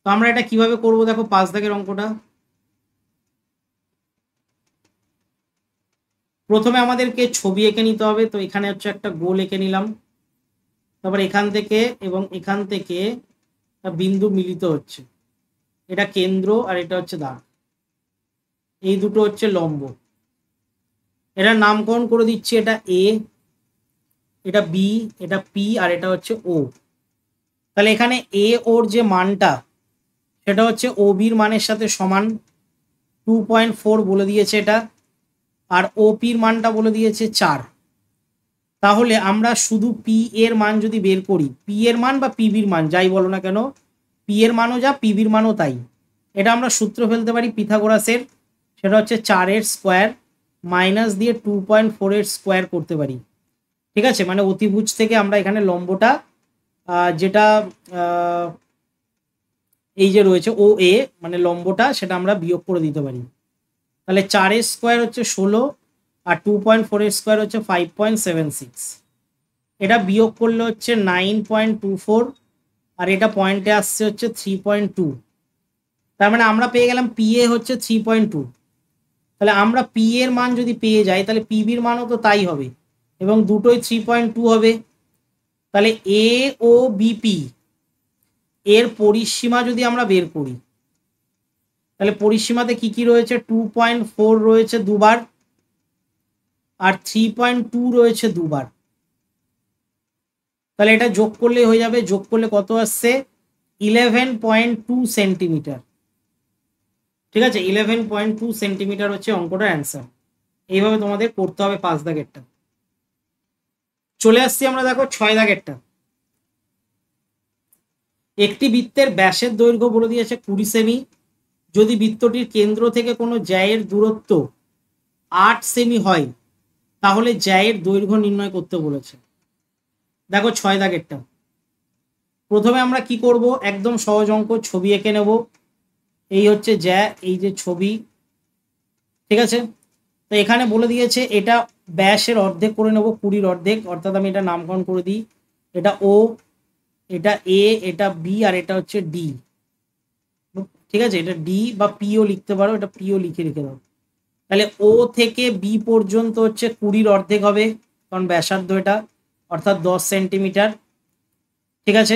তো আমরা এটা কিভাবে করব দেখো পাঁচ দাগের অঙ্কটা প্রথমে আমাদেরকে ছবি এঁকে নিতে হবে তো এখানে হচ্ছে একটা গোল এঁকে নিলাম তারপর এখান থেকে এবং এখান থেকে বিন্দু মিলিত হচ্ছে এটা কেন্দ্র আর এটা হচ্ছে দাগ এই দুটো হচ্ছে লম্ব এটা নামকরণ করে দিচ্ছি এটা এ এটা বি এটা পি আর এটা হচ্ছে ও তাহলে এখানে এ ওর যে মানটা সেটা হচ্ছে ওবির মানের সাথে সমান টু পয়েন্ট ফোর বলে দিয়েছে এটা আর ওপির মানটা বলে দিয়েছে চার তাহলে আমরা শুধু পি এর মান যদি বের করি পি এর মান বা পিবির মান যাই বলো না কেন পি এর মানও যা পিবির মানও তাই এটা আমরা সূত্র ফেলতে পারি পিথাগোরাসের সেটা হচ্ছে চারের স্কোয়ার মাইনাস দিয়ে টু পয়েন্ট ফোরের স্কোয়ার করতে পারি ঠিক আছে মানে অতিভুজ থেকে আমরা এখানে লম্বটা যেটা এই যে রয়েছে ও এ মানে লম্বটা সেটা আমরা বিয়োগ করে দিতে পারি তাহলে চারের স্কোয়ার হচ্ছে ষোলো আর টু পয়েন্ট ফোরের স্কোয়ার হচ্ছে ফাইভ পয়েন্ট সেভেন সিক্স এটা বিয়োগ করলে হচ্ছে নাইন পয়েন্ট টু ফোর আর এটা পয়েন্টে আসছে হচ্ছে থ্রি পয়েন্ট টু তার মানে আমরা পেয়ে গেলাম পি এ হচ্ছে থ্রি পয়েন্ট টু তাহলে আমরা পি এর মান যদি পেয়ে যাই তাহলে পিবির মানও তো তাই হবে এবং দুটোই থ্রি পয়েন্ট টু হবে তাহলে এ ও বিপি এর পরিসীমা যদি আমরা বের করি তাহলে পরিসীমাতে কি কি রয়েছে টু পয়েন্ট ফোর রয়েছে দুবার আর থ্রি পয়েন্ট টু রয়েছে দুবার তাহলে এটা যোগ করলে হয়ে যাবে যোগ করলে কত আসছে ইলেভেন পয়েন্ট টু সেন্টিমিটার ঠিক আছে ইলেভেন পয়েন্ট টু সেন্টিমিটার হচ্ছে অঙ্কটার অ্যান্সার এইভাবে তোমাদের করতে হবে পাঁচ দাগেরটা চলে আসছি আমরা দেখো ছয় দাগেরটা একটি বৃত্তের ব্যাসের দৈর্ঘ্য বলে দিয়েছে কুড়ি সেমি যদি বৃত্তটির কেন্দ্র থেকে কোনো জ্যায়ের দূরত্ব আট সেমি হয় তাহলে জ্যায়ের দৈর্ঘ্য নির্ণয় করতে বলেছে দেখো ছয় দাগেরটা প্রথমে আমরা কি করব একদম সহজ অঙ্ক ছবি এঁকে নেব এই হচ্ছে জ্যা এই যে ছবি ঠিক আছে তো এখানে বলে দিয়েছে এটা ব্যাসের অর্ধেক করে নেব কুড়ির অর্ধেক অর্থাৎ আমি এটা নামকরণ করে দিই এটা ও এটা এ এটা বি আর এটা হচ্ছে ডি ঠিক আছে এটা ডি বা পিও লিখতে পারো এটা পিও লিখে রেখে দাও তাহলে ও থেকে বি পর্যন্ত হচ্ছে কুড়ির অর্ধেক হবে কারণ ব্যাসার্ধ এটা অর্থাৎ দশ সেন্টিমিটার ঠিক আছে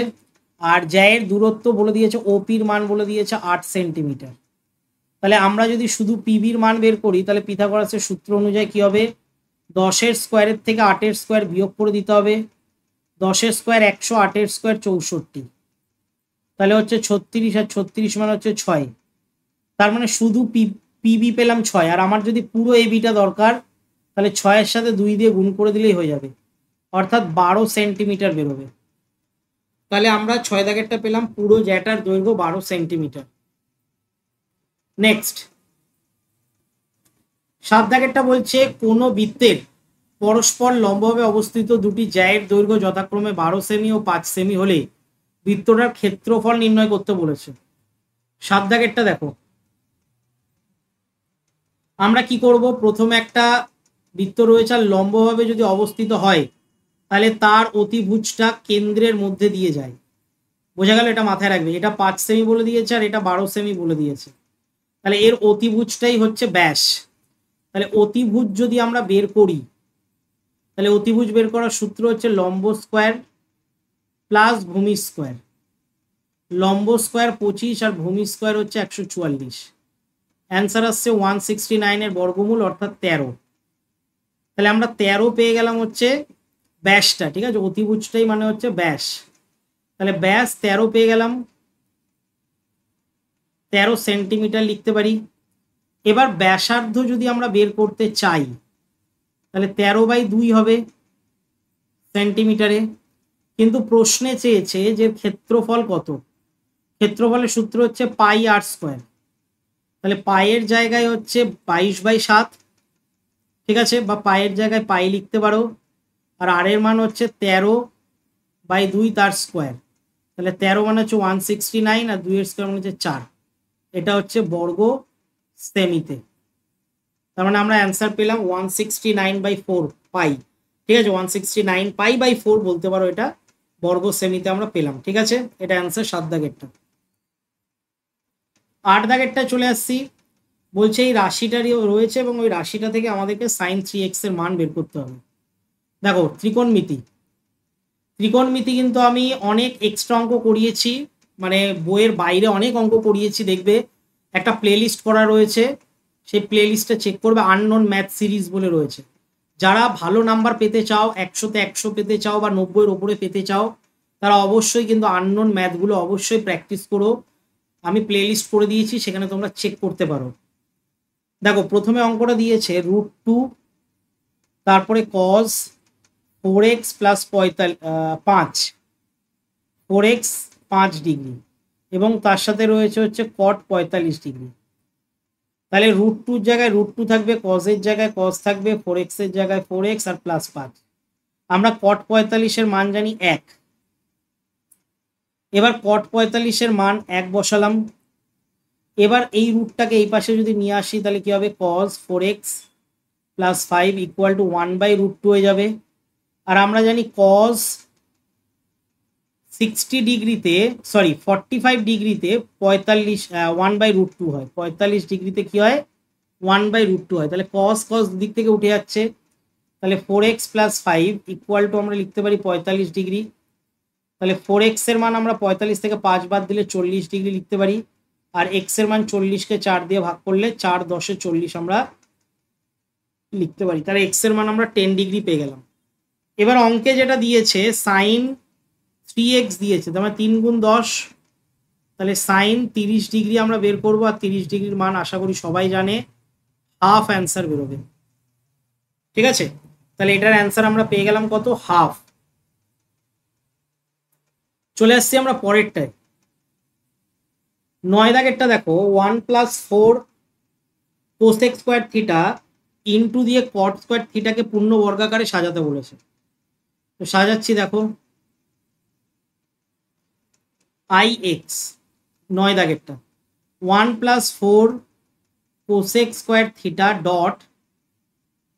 আর জ্যায়ের দূরত্ব বলে দিয়েছে ওপির মান বলে দিয়েছে আট সেন্টিমিটার তাহলে আমরা যদি শুধু পিবির মান বের করি তাহলে পিথাগরাসের সূত্র অনুযায়ী কি হবে দশের স্কোয়ারের থেকে আটের স্কোয়ার বিয়োগ করে দিতে হবে দশের স্কোয়ার একশো আটের স্কোয়ার চৌষট্টি তাহলে হচ্ছে ছত্রিশ আর ছত্রিশ মানে হচ্ছে ছয় তার মানে শুধু পি পিবি পেলাম ছয় আর আমার যদি পুরো এবিটা দরকার তাহলে ছয়ের সাথে দুই দিয়ে গুণ করে দিলেই হয়ে যাবে অর্থাৎ বারো সেন্টিমিটার বেরোবে তাহলে আমরা ছয় দাগেরটা পেলাম পুরো জ্যাটার দৈর্ঘ্য বারো সেন্টিমিটার নেক্সট সাত দাগেরটা বলছে কোনো বৃত্তের পরস্পর লম্বভাবে অবস্থিত দুটি জায়ের দৈর্ঘ্য যথাক্রমে বারো সেমি ও পাঁচ সেমি হলে বৃত্তটার ক্ষেত্রফল নির্ণয় করতে বলেছে সাত দাগেরটা দেখো আমরা কি করব প্রথমে একটা বৃত্ত রয়েছে আর লম্বভাবে যদি অবস্থিত হয় তাহলে তার অতিভুজটা কেন্দ্রের মধ্যে দিয়ে যায় বোঝা গেল এটা মাথায় রাখবে এটা পাঁচ সেমি বলে দিয়েছে আর এটা বারো সেমি বলে দিয়েছে তাহলে এর অতিভুজটাই হচ্ছে ব্যাস তাহলে অতিভুজ যদি আমরা বের করি তাহলে অতিভুজ বের করার সূত্র হচ্ছে লম্ব স্কোয়ার প্লাস ভূমি স্কোয়ার লম্ব স্কোয়ার পঁচিশ আর ভূমি স্কোয়ার হচ্ছে একশো চুয়াল্লিশ অ্যান্সার আসছে ওয়ান সিক্সটি নাইনের বর্গমূল অর্থাৎ তেরো তাহলে আমরা তেরো পেয়ে গেলাম হচ্ছে ব্যাসটা ঠিক আছে অতিভুজটাই মানে হচ্ছে ব্যাস তাহলে ব্যাস তেরো পেয়ে গেলাম তেরো সেন্টিমিটার লিখতে পারি এবার ব্যাসার্ধ যদি আমরা বের করতে চাই তাহলে তেরো বাই দুই হবে সেন্টিমিটারে কিন্তু প্রশ্নে চেয়েছে যে ক্ষেত্রফল কত ক্ষেত্রফলের সূত্র হচ্ছে পাই আর স্কোয়ার তাহলে পায়ের জায়গায় হচ্ছে বাইশ বাই সাত ঠিক আছে বা পায়ের জায়গায় পাই লিখতে পারো আর আর এর মান হচ্ছে তেরো বাই দুই তার স্কোয়ার তাহলে তেরো মানে হচ্ছে ওয়ান সিক্সটি নাইন আর দুইয়ের স্কোয়ার মানে হচ্ছে চার এটা হচ্ছে বর্গ সেমিতে তার মানে আমরা অ্যান্সার পেলাম one sixty nine by four pi ঠিক আছে one sixty nine pi by four বলতে পারো এটা বর্গ শ্রেণীতে আমরা পেলাম ঠিক আছে এটা অ্যান্সার সাত দাগেরটা আট দাগেরটা চলে আসছি বলছে এই রাশিটারই রয়েছে এবং ওই রাশিটা থেকে আমাদেরকে সাইন থ্রি এক্স এর মান বের করতে হবে দেখো ত্রিকোণমিতি ত্রিকোণমিতি কিন্তু আমি অনেক এক্সট্রা অঙ্ক করিয়েছি মানে বইয়ের বাইরে অনেক অঙ্ক পড়িয়েছি দেখবে একটা প্লে লিস্ট করা রয়েছে সেই প্লে লিস্টটা চেক করবে আননোন ম্যাথ সিরিজ বলে রয়েছে যারা ভালো নাম্বার পেতে চাও একশোতে একশো পেতে চাও বা নব্বইয়ের ওপরে পেতে চাও তারা অবশ্যই কিন্তু আননোন ম্যাথগুলো অবশ্যই প্র্যাকটিস করো আমি প্লে লিস্ট করে দিয়েছি সেখানে তোমরা চেক করতে পারো দেখো প্রথমে অঙ্কটা দিয়েছে রুট টু তারপরে কজ ফোর এক্স প্লাস পঁয়তাল্লিশ পাঁচ ফোর এক্স পাঁচ ডিগ্রি এবং তার সাথে রয়েছে হচ্ছে কট পঁয়তাল্লিশ ডিগ্রি তাহলে রুট টুর জায়গায় রুট টু থাকবে কজের জায়গায় কজ থাকবে ফোর এক্সের জায়গায় ফোর এক্স আর প্লাস পাঁচ আমরা কট পঁয়তাল্লিশের মান জানি এক এবার কট পঁয়তাল্লিশের মান এক বসালাম এবার এই রুটটাকে এই পাশে যদি নিয়ে আসি তাহলে কি হবে cos four x plus five equal to one by root two হয়ে যাবে আর আমরা জানি কজ সিক্সটি ডিগ্রিতে সরি ফর্টি ফাইভ ডিগ্রিতে পঁয়তাল্লিশ ওয়ান বাই রুট টু হয় পঁয়তাল্লিশ ডিগ্রিতে কী হয় ওয়ান বাই রুট টু হয় তাহলে কস কস দিক থেকে উঠে যাচ্ছে তাহলে four x plus five equal to আমরা লিখতে পারি পঁয়তাল্লিশ ডিগ্রি তাহলে ফোর এক্সের মান আমরা পঁয়তাল্লিশ থেকে পাঁচ বাদ দিলে চল্লিশ ডিগ্রি লিখতে পারি আর এক্সের মান চল্লিশকে চার দিয়ে ভাগ করলে চার দশে চল্লিশ আমরা লিখতে পারি তাহলে এক্সের মান আমরা টেন ডিগ্রি পেয়ে গেলাম এবার অঙ্কে যেটা দিয়েছে সাইন থ্রি এক্স দিয়েছে তার মানে তিন গুণ দশ তাহলে সাইন তিরিশ ডিগ্রি আমরা বের করবো আর তিরিশ ডিগ্রির মান আশা করি সবাই জানে হাফ অ্যান্সার বেরোবে ঠিক আছে তাহলে এটার অ্যান্সার আমরা পেয়ে গেলাম কত হাফ চলে আসছি আমরা পরেরটায় নয় দাগেরটা দেখো one plus four cosec square theta into দিয়ে কট স্কোয়ার থিটাকে পূর্ণ বর্গাকারে সাজাতে বলেছে তো সাজাচ্ছি দেখো আই এক্স নয় দাগেরটা one plus four cosec square theta dot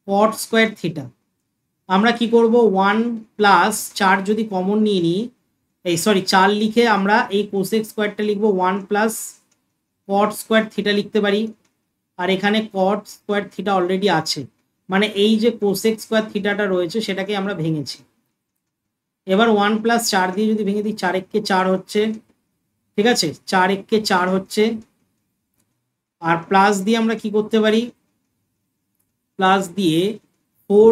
cot square theta আমরা কি করব ওয়ান প্লাস চার যদি কমন নিয়ে নিই এই সরি চার লিখে আমরা এই কোসেক স্কোয়ারটা লিখবো one plus cot square theta লিখতে পারি আর এখানে কট স্কোয়ার থিটা অলরেডি আছে মানে এই যে কোসেক স্কোয়ার থিটাটা রয়েছে সেটাকে আমরা ভেঙেছি এবার ওয়ান প্লাস চার দিয়ে যদি ভেঙে দিই চার কে চার হচ্ছে ঠিক আছে চার কে চার হচ্ছে আর প্লাস দিয়ে আমরা কি করতে পারি প্লাস দিয়ে ফোর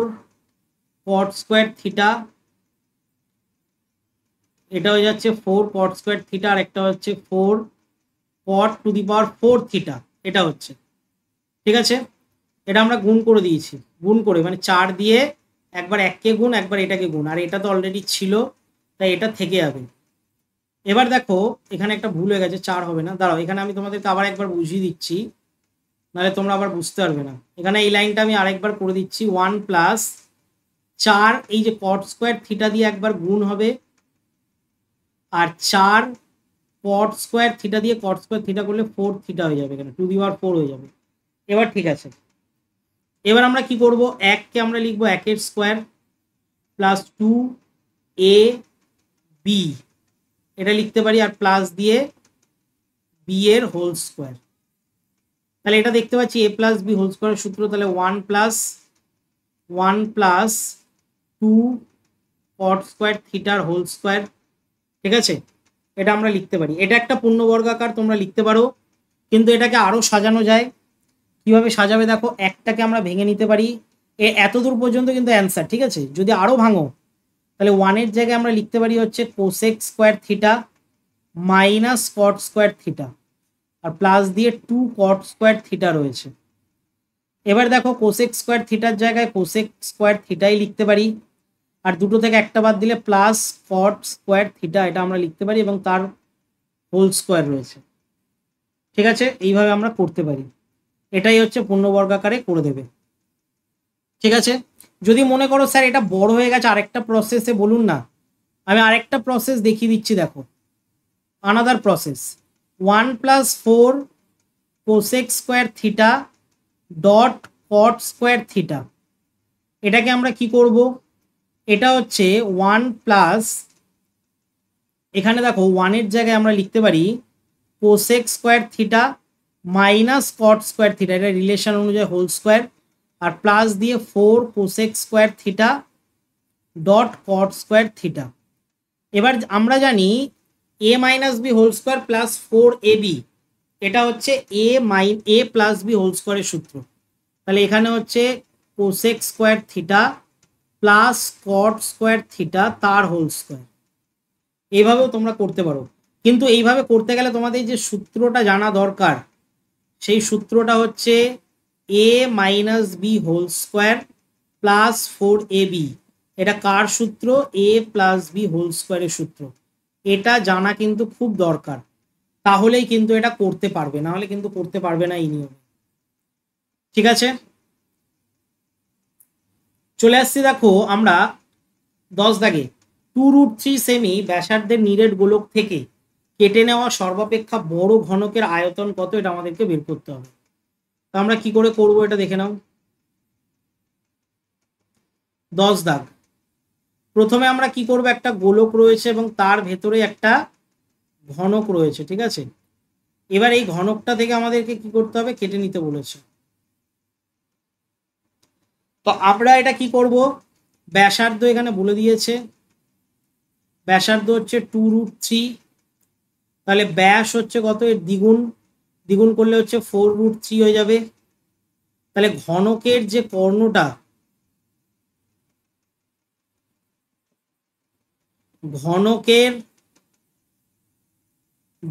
কট স্কোয়ার থিটা এটা হয়ে যাচ্ছে ফোর কট স্কোয়ার থিটা আর একটা হচ্ছে four cot to the power four theta এটা হচ্ছে ঠিক আছে এটা আমরা গুণ করে দিয়েছি গুণ করে মানে চার দিয়ে একবার এককে গুণ একবার এটাকে গুণ আর এটা তো অলরেডি ছিল তাই এটা থেকে যাবে এবার দেখো এখানে একটা ভুল হয়ে গেছে চার হবে না দাঁড়াও এখানে আমি তোমাদেরকে আবার একবার বুঝিয়ে দিচ্ছি নাহলে তোমরা আবার বুঝতে পারবে না এখানে এই লাইনটা আমি আরেকবার করে দিচ্ছি ওয়ান প্লাস চার এই যে পট স্কোয়ার থিটা দিয়ে একবার গুণ হবে আর চার পট স্কোয়ার থিটা দিয়ে পট স্কোয়ার থিটা করলে ফোর থিটা হয়ে যাবে এখানে টু দি ফোর হয়ে যাবে এবার ঠিক আছে এবার আমরা কি করব এককে আমরা লিখব একের square plus two a b এটা লিখতে পারি আর প্লাস দিয়ে বি এর হোল স্কোয়ার তাহলে এটা দেখতে পাচ্ছি a plus b whole square সূত্র তাহলে one plus one plus two cot square থিটার হোল স্কোয়ার ঠিক আছে এটা আমরা লিখতে পারি এটা একটা পূর্ণবর্গাকার তোমরা লিখতে পারো কিন্তু এটাকে আরও সাজানো যায় কিভাবে সাজাবে দেখো একটাকে আমরা ভেঙে নিতে পারি এ এত দূর পর্যন্ত কিন্তু অ্যান্সার ঠিক আছে যদি আরও ভাঙো তাহলে ওয়ানের জায়গায় আমরা লিখতে পারি হচ্ছে cosec square theta minus cot square theta আর প্লাস দিয়ে টু কট স্কোয়ার থিটা রয়েছে এবার দেখো কোসেক স্কোয়ার থিটার জায়গায় কোসেক স্কোয়ার থিটাই লিখতে পারি আর দুটো থেকে একটা বাদ দিলে প্লাস কট স্কোয়ার থিটা এটা আমরা লিখতে পারি এবং তার হোল স্কোয়ার রয়েছে ঠিক আছে এইভাবে আমরা করতে পারি এটাই হচ্ছে পূর্ণবর্গাকারে করে দেবে ঠিক আছে যদি মনে করো স্যার এটা বড় হয়ে গেছে আরেকটা প্রসেসে বলুন না আমি আরেকটা প্রসেস দেখিয়ে দিচ্ছি দেখো another process one plus four cosec square theta dot cot square theta এটাকে আমরা কি করব এটা হচ্ছে ওয়ান প্লাস এখানে দেখো ওয়ানের জায়গায় আমরা লিখতে পারি cosec square theta minus cot square theta এটা রিলেশন অনুযায়ী হোল স্কোয়ার আর প্লাস দিয়ে four cosec square theta dot cot square theta এবার আমরা জানি a minus b whole square plus four a b এটা হচ্ছে এ মাইন এ প্লাস বি হোল স্কোয়ারের সূত্র তাহলে এখানে হচ্ছে cosec square theta plus cot square theta তার হোল স্কোয়ার এইভাবেও তোমরা করতে পারো কিন্তু এইভাবে করতে গেলে তোমাদের যে সূত্রটা জানা দরকার সেই সূত্রটা হচ্ছে a minus b whole square plus four a b এটা কার সূত্র এ প্লাস বি হোল স্কোয়ারের সূত্র এটা জানা কিন্তু খুব দরকার তাহলেই কিন্তু এটা করতে পারবে না হলে কিন্তু করতে পারবে না এই নিয়মে ঠিক আছে চলে আসছি দেখো আমরা দশ দাগে টু রুট থ্রি সেমি ব্যাসার্ধের নিরেট গোলক থেকে কেটে নেওয়া সর্বাপেক্ষা বড় ঘনকের আয়তন কত এটা আমাদেরকে বের করতে হবে তো আমরা কি করে করব এটা দেখে নাও দশ দাগ প্রথমে আমরা কি করব একটা গোলক রয়েছে এবং তার ভেতরে একটা ঘনক রয়েছে ঠিক আছে এবার এই ঘনকটা থেকে আমাদেরকে কি করতে হবে কেটে নিতে বলেছে তো আমরা এটা কি করব ব্যাসার্ধ এখানে বলে দিয়েছে ব্যাসার্ধ হচ্ছে টু রুট থ্রি তাহলে ব্যাস হচ্ছে কত এর দ্বিগুণ দ্বিগুণ করলে হচ্ছে ফোর রুট থ্রি হয়ে যাবে তাহলে ঘনকের যে কর্ণটা ঘনকের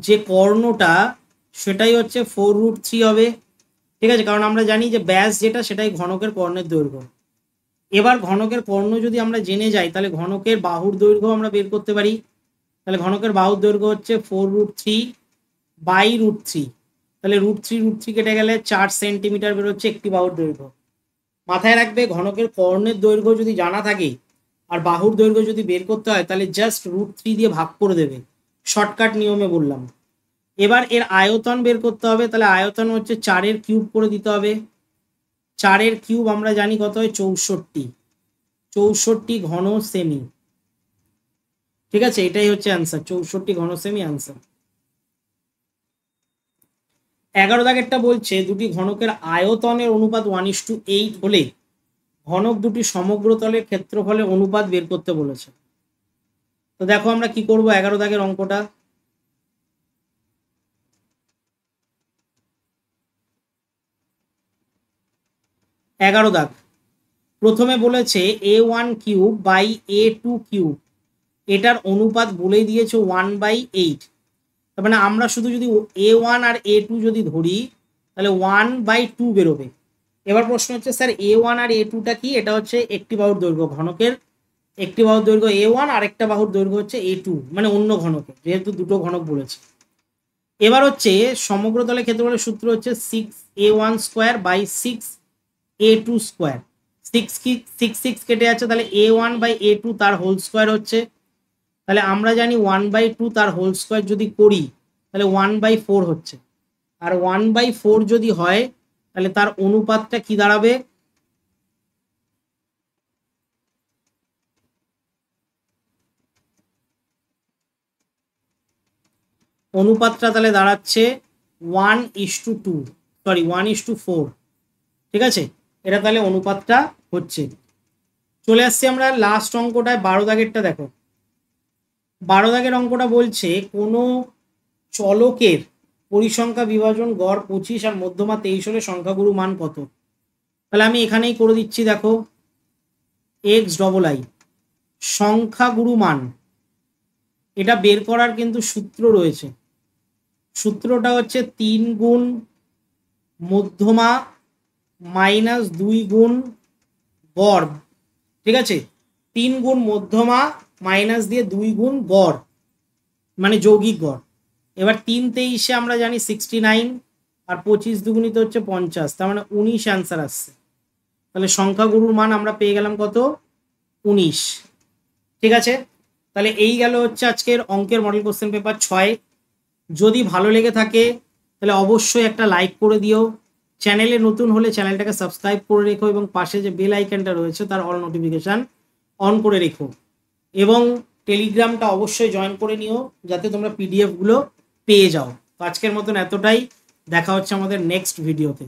যে কর্ণটা সেটাই হচ্ছে ফোর রুট থ্রি হবে ঠিক আছে কারণ আমরা জানি যে ব্যাস যেটা সেটাই ঘনকের কর্ণের দৈর্ঘ্য এবার ঘনকের কর্ণ যদি আমরা জেনে যাই তাহলে ঘনকের বাহুর দৈর্ঘ্য আমরা বের করতে পারি তাহলে ঘনকের বাহুর দৈর্ঘ্য হচ্ছে four root three by root three তাহলে রুট থ্রি রুট থ্রি কেটে গেলে চার সেন্টিমিটার বেরোচ্ছে একটি বাহুর দৈর্ঘ্য মাথায় রাখবে ঘনকের কর্ণের দৈর্ঘ্য যদি জানা থাকে আর বাহুর দৈর্ঘ্য যদি বের করতে হয় তাহলে জাস্ট রুট থ্রি দিয়ে ভাগ করে দেবে শর্টকাট নিয়মে বললাম এবার এর আয়তন বের করতে হবে তাহলে আয়তন হচ্ছে চারের কিউব করে দিতে হবে চারের কিউব আমরা জানি কত হয় চৌষট্টি চৌষট্টি ঘন সেমি ঠিক আছে এটাই হচ্ছে আনসার চৌষট্টি ঘনসেমি আনসার এগারো দাগেরটা বলছে দুটি ঘনকের আয়তনের অনুপাত ওয়ান ইস টু এইট হলে ঘনক দুটি সমগ্র তলের ক্ষেত্রফলে অনুপাত বের করতে বলেছে তো দেখো আমরা কি করব এগারো দাগের অঙ্কটা এগারো দাগ প্রথমে বলেছে a one cube by a two cube এটার অনুপাত বলে দিয়েছে ওয়ান বাই এইট তার মানে আমরা শুধু যদি এ ওয়ান আর এ টু যদি ধরি তাহলে ওয়ান বাই টু বেরোবে এবার প্রশ্ন হচ্ছে স্যার এ ওয়ান আর এ টুটা কি এটা হচ্ছে একটি বাহুর দৈর্ঘ্য ঘনকের একটি বাহুর দৈর্ঘ্য এ ওয়ান আর একটা বাহুর দৈর্ঘ্য হচ্ছে এ টু মানে অন্য ঘনকের যেহেতু দুটো ঘনক বলেছে এবার হচ্ছে সমগ্র দলের ক্ষেত্রফলের সূত্র হচ্ছে six a one square by six a two square six কি সিক্স সিক্স কেটে যাচ্ছে তাহলে a one by a two তার হোল স্কোয়ার হচ্ছে তাহলে আমরা জানি ওয়ান বাই টু তার হোল স্কোয়ার যদি করি তাহলে ওয়ান বাই ফোর হচ্ছে আর ওয়ান বাই ফোর যদি হয় তাহলে তার অনুপাতটা কি দাঁড়াবে অনুপাতটা তাহলে দাঁড়াচ্ছে one is two two sorry one is to four ঠিক আছে এটা তাহলে অনুপাতটা হচ্ছে চলে আসছি আমরা লাস্ট অঙ্কটায় বারো দাগেরটা দেখো বারো দাগের অঙ্কটা বলছে কোনো চলকের পরিসংখ্যা বিভাজন গড় পঁচিশ আর মধ্যমা তেইশ হলে সংখ্যাগুরু মান কত তাহলে আমি এখানেই করে দিচ্ছি দেখো এক্স ডবল আই সংখ্যাগুরু মান এটা বের করার কিন্তু সূত্র রয়েছে সূত্রটা হচ্ছে তিন গুণ মধ্যমা মাইনাস দুই গুণ গড় ঠিক আছে তিন গুণ মধ্যমা মাইনাস দিয়ে দুই গুণ গড় মানে যৌগিক গড় এবার তিন তেইশে আমরা জানি সিক্সটি নাইন আর পঁচিশ দুগুণিত হচ্ছে পঞ্চাশ তার মানে উনিশ অ্যান্সার আসছে তাহলে সংখ্যাগুরুর মান আমরা পেয়ে গেলাম কত উনিশ ঠিক আছে তাহলে এই গেল হচ্ছে আজকের অঙ্কের মডেল কোশ্চেন পেপার ছয় যদি ভালো লেগে থাকে তাহলে অবশ্যই একটা লাইক করে দিও চ্যানেলে নতুন হলে চ্যানেলটাকে সাবস্ক্রাইব করে রেখো এবং পাশে যে বেল আইকনটা রয়েছে তার অল নোটিফিকেশান অন করে রেখো এবং টেলিগ্রামটা অবশ্যই জয়েন করে নিও যাতে তোমরা পিডিএফগুলো পেয়ে যাও আজকের মতন এতটাই দেখা হচ্ছে আমাদের নেক্সট ভিডিওতে